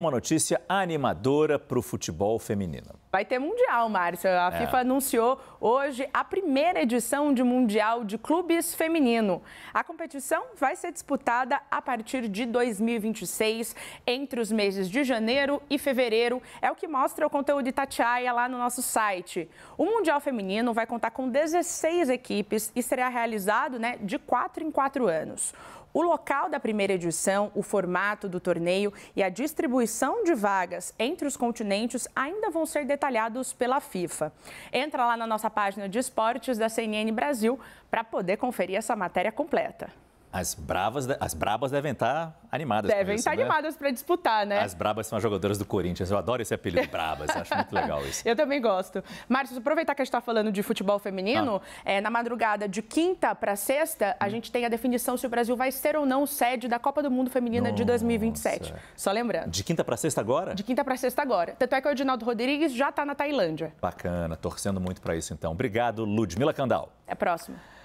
Uma notícia animadora para o futebol feminino. Vai ter Mundial, Márcia. A é. FIFA anunciou hoje a primeira edição de Mundial de Clubes Feminino. A competição vai ser disputada a partir de 2026, entre os meses de janeiro e fevereiro. É o que mostra o conteúdo de Tatiaia lá no nosso site. O Mundial Feminino vai contar com 16 equipes e será realizado né, de 4 em 4 anos. O local da primeira edição, o formato do torneio e a distribuição de vagas entre os continentes ainda vão ser determinados detalhados pela FIFA. Entra lá na nossa página de esportes da CNN Brasil para poder conferir essa matéria completa. As bravas, as brabas devem estar tá animadas. Devem isso, estar tá né? animadas para disputar, né? As brabas são as jogadoras do Corinthians. Eu adoro esse apelido, brabas. acho muito legal isso. Eu também gosto. Márcio, aproveitar que a gente está falando de futebol feminino, ah. é, na madrugada de quinta para sexta, a hum. gente tem a definição se o Brasil vai ser ou não sede da Copa do Mundo Feminina Nossa. de 2027. Só lembrando. De quinta para sexta agora? De quinta para sexta agora. Tanto é que o Edinaldo Rodrigues já está na Tailândia. Bacana. Torcendo muito para isso, então. Obrigado, Ludmila Candal. Até a próxima.